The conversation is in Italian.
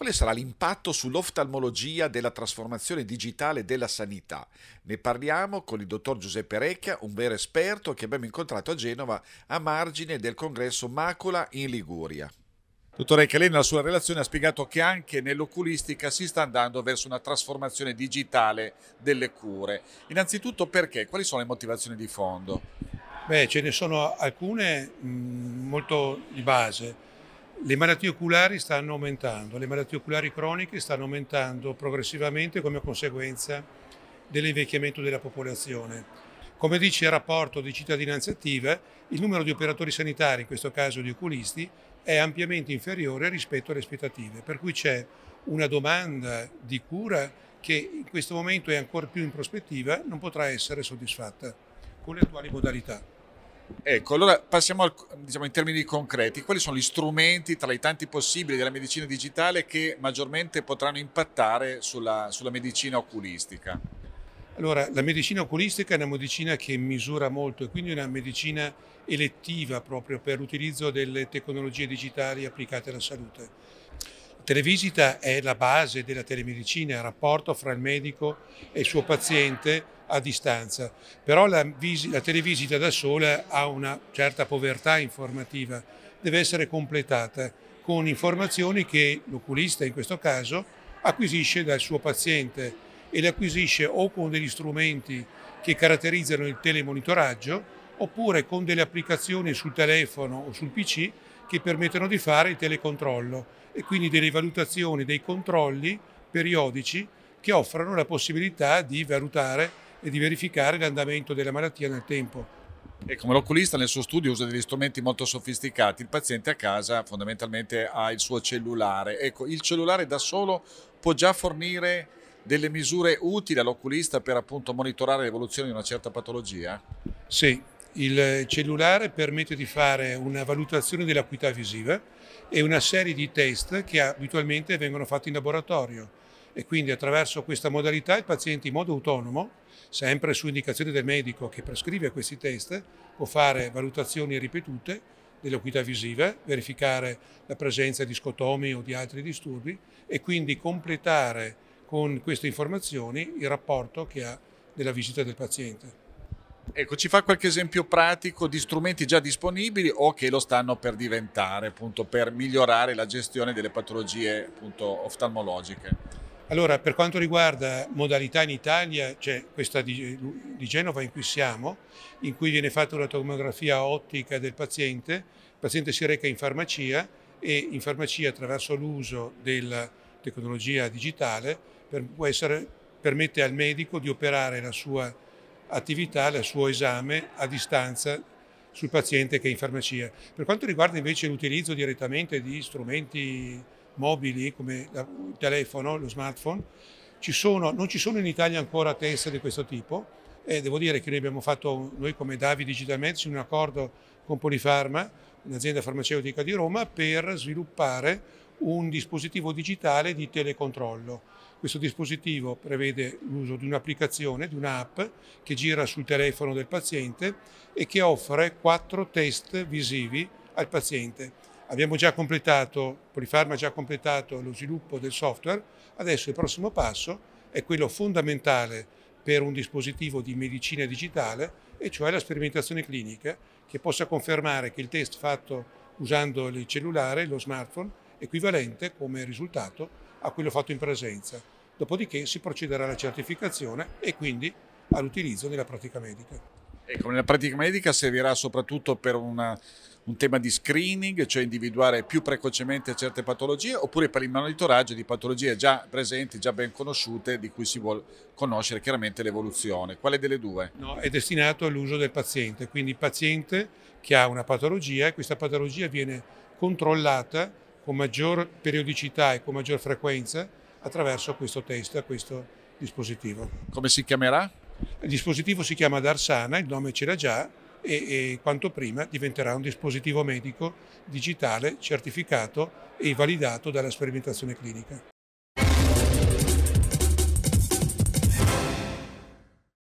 Quale sarà l'impatto sull'oftalmologia della trasformazione digitale della sanità? Ne parliamo con il dottor Giuseppe Recchia, un vero esperto che abbiamo incontrato a Genova a margine del congresso Macula in Liguria. Dottore Recca, lei nella sua relazione ha spiegato che anche nell'oculistica si sta andando verso una trasformazione digitale delle cure. Innanzitutto perché? Quali sono le motivazioni di fondo? Beh, ce ne sono alcune mh, mm, molto di base. Le malattie oculari stanno aumentando, le malattie oculari croniche stanno aumentando progressivamente come conseguenza dell'invecchiamento della popolazione. Come dice il rapporto di cittadinanza attiva, il numero di operatori sanitari, in questo caso di oculisti, è ampiamente inferiore rispetto alle aspettative, per cui c'è una domanda di cura che in questo momento è ancora più in prospettiva non potrà essere soddisfatta con le attuali modalità. Ecco, allora passiamo al, diciamo, in termini concreti, quali sono gli strumenti tra i tanti possibili della medicina digitale che maggiormente potranno impattare sulla, sulla medicina oculistica? Allora, la medicina oculistica è una medicina che misura molto e quindi è una medicina elettiva proprio per l'utilizzo delle tecnologie digitali applicate alla salute. La televisita è la base della telemedicina, il rapporto fra il medico e il suo paziente a distanza, però la, la televisita da sola ha una certa povertà informativa, deve essere completata con informazioni che l'oculista in questo caso acquisisce dal suo paziente e le acquisisce o con degli strumenti che caratterizzano il telemonitoraggio oppure con delle applicazioni sul telefono o sul PC che permettono di fare il telecontrollo e quindi delle valutazioni, dei controlli periodici che offrono la possibilità di valutare e di verificare l'andamento della malattia nel tempo. E ecco. come l'oculista nel suo studio usa degli strumenti molto sofisticati, il paziente a casa fondamentalmente ha il suo cellulare. Ecco, il cellulare da solo può già fornire delle misure utili all'oculista per appunto monitorare l'evoluzione di una certa patologia? Sì, il cellulare permette di fare una valutazione dell'acuità visiva e una serie di test che abitualmente vengono fatti in laboratorio e quindi attraverso questa modalità il paziente in modo autonomo, sempre su indicazione del medico che prescrive questi test, può fare valutazioni ripetute delle acuità visive, verificare la presenza di scotomi o di altri disturbi e quindi completare con queste informazioni il rapporto che ha della visita del paziente. Ecco, ci fa qualche esempio pratico di strumenti già disponibili o che lo stanno per diventare, appunto, per migliorare la gestione delle patologie appunto, oftalmologiche? Allora, per quanto riguarda modalità in Italia, c'è questa di, Genova in cui siamo, in cui viene fatta una tomografia ottica del paziente, il paziente si reca in farmacia e in farmacia attraverso l'uso della tecnologia digitale per, essere, permette al medico di operare la sua attività, il suo esame a distanza sul paziente che è in farmacia. Per quanto riguarda invece l'utilizzo direttamente di strumenti mobili come il telefono, lo smartphone. Ci sono, non ci sono in Italia ancora test di questo tipo e devo dire che noi abbiamo fatto, noi come Davi Digital Medicine, un accordo con Polifarma, un'azienda farmaceutica di Roma, per sviluppare un dispositivo digitale di telecontrollo. Questo dispositivo prevede l'uso di un'applicazione, di un'app che gira sul telefono del paziente e che offre quattro test visivi al paziente Abbiamo già completato, Polifarma ha già completato lo sviluppo del software, adesso il prossimo passo è quello fondamentale per un dispositivo di medicina digitale, e cioè la sperimentazione clinica che possa confermare che il test fatto usando il cellulare, lo smartphone, è equivalente come risultato a quello fatto in presenza. Dopodiché si procederà alla certificazione e quindi all'utilizzo nella pratica medica. Ecco, nella pratica medica servirà soprattutto per una, un tema di screening, cioè individuare più precocemente certe patologie, oppure per il monitoraggio di patologie già presenti, già ben conosciute, di cui si vuole conoscere chiaramente l'evoluzione. Quale delle due? No, è destinato all'uso del paziente, quindi il paziente che ha una patologia e questa patologia viene controllata con maggior periodicità e con maggior frequenza attraverso questo test, questo dispositivo. Come si chiamerà? Il dispositivo si chiama Darsana, il nome c'era già e, e quanto prima diventerà un dispositivo medico digitale certificato e validato dalla sperimentazione clinica.